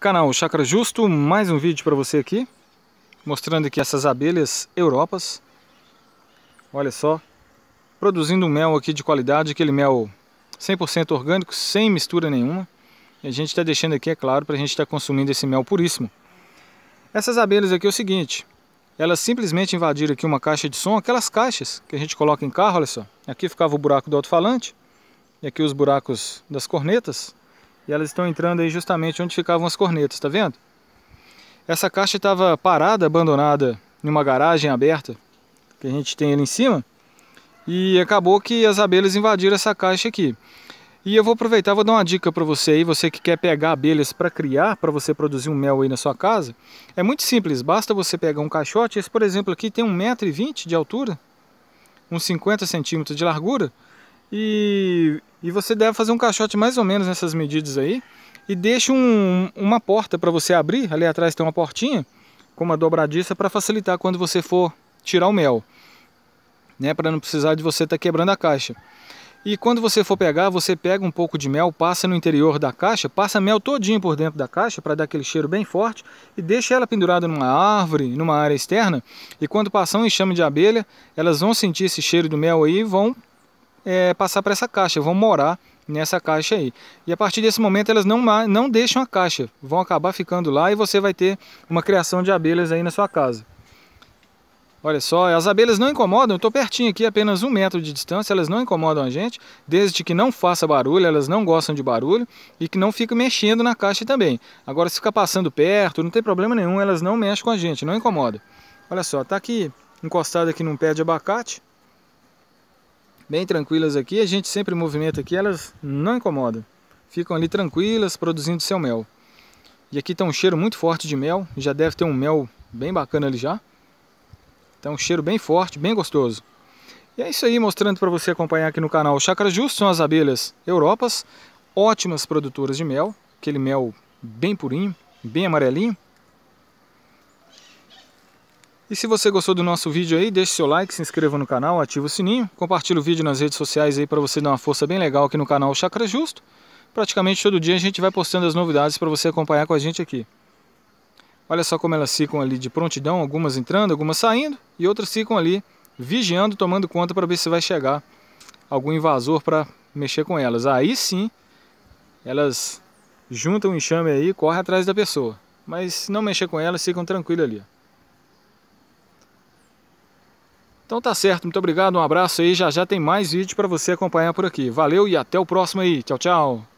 Canal Chakra Justo, mais um vídeo para você aqui, mostrando aqui essas abelhas europas. Olha só, produzindo um mel aqui de qualidade, aquele mel 100% orgânico, sem mistura nenhuma. E a gente está deixando aqui, é claro, para a gente estar tá consumindo esse mel puríssimo. Essas abelhas aqui é o seguinte, elas simplesmente invadiram aqui uma caixa de som, aquelas caixas que a gente coloca em carro, olha só. Aqui ficava o buraco do alto-falante, e aqui os buracos das cornetas, e elas estão entrando aí justamente onde ficavam as cornetas, tá vendo? Essa caixa estava parada, abandonada, em uma garagem aberta, que a gente tem ali em cima. E acabou que as abelhas invadiram essa caixa aqui. E eu vou aproveitar, vou dar uma dica para você aí, você que quer pegar abelhas para criar, para você produzir um mel aí na sua casa. É muito simples, basta você pegar um caixote, esse por exemplo aqui tem 1,20m de altura, uns 50 centímetros de largura, e e você deve fazer um caixote mais ou menos nessas medidas aí. E deixe um, uma porta para você abrir. Ali atrás tem uma portinha com uma dobradiça para facilitar quando você for tirar o mel. Né, para não precisar de você estar tá quebrando a caixa. E quando você for pegar, você pega um pouco de mel, passa no interior da caixa, passa mel todinho por dentro da caixa para dar aquele cheiro bem forte e deixa ela pendurada numa árvore, numa área externa. E quando passar um enxame de abelha, elas vão sentir esse cheiro do mel aí e vão é, passar para essa caixa, vão morar nessa caixa aí. E a partir desse momento elas não, não deixam a caixa, vão acabar ficando lá e você vai ter uma criação de abelhas aí na sua casa. Olha só, as abelhas não incomodam, eu estou pertinho aqui, apenas um metro de distância, elas não incomodam a gente, desde que não faça barulho, elas não gostam de barulho e que não fique mexendo na caixa também. Agora se ficar passando perto, não tem problema nenhum, elas não mexem com a gente, não incomodam. Olha só, está aqui encostado aqui num pé de abacate, bem tranquilas aqui. A gente sempre movimenta aqui, elas não incomodam. Ficam ali tranquilas, produzindo seu mel. E aqui tem tá um cheiro muito forte de mel. Já deve ter um mel bem bacana ali já. Tá um cheiro bem forte, bem gostoso. E é isso aí, mostrando para você acompanhar aqui no canal. Chácara Justo são as abelhas europas, ótimas produtoras de mel. Aquele mel bem purinho, bem amarelinho. E se você gostou do nosso vídeo aí, deixe seu like, se inscreva no canal, ative o sininho, compartilhe o vídeo nas redes sociais aí para você dar uma força bem legal aqui no canal Chakra Justo. Praticamente todo dia a gente vai postando as novidades para você acompanhar com a gente aqui. Olha só como elas ficam ali de prontidão, algumas entrando, algumas saindo, e outras ficam ali vigiando, tomando conta para ver se vai chegar algum invasor para mexer com elas. Aí sim, elas juntam o enxame aí e correm atrás da pessoa. Mas se não mexer com elas, ficam tranquilas ali. Então tá certo, muito obrigado, um abraço aí, já já tem mais vídeo para você acompanhar por aqui. Valeu e até o próximo aí. Tchau, tchau.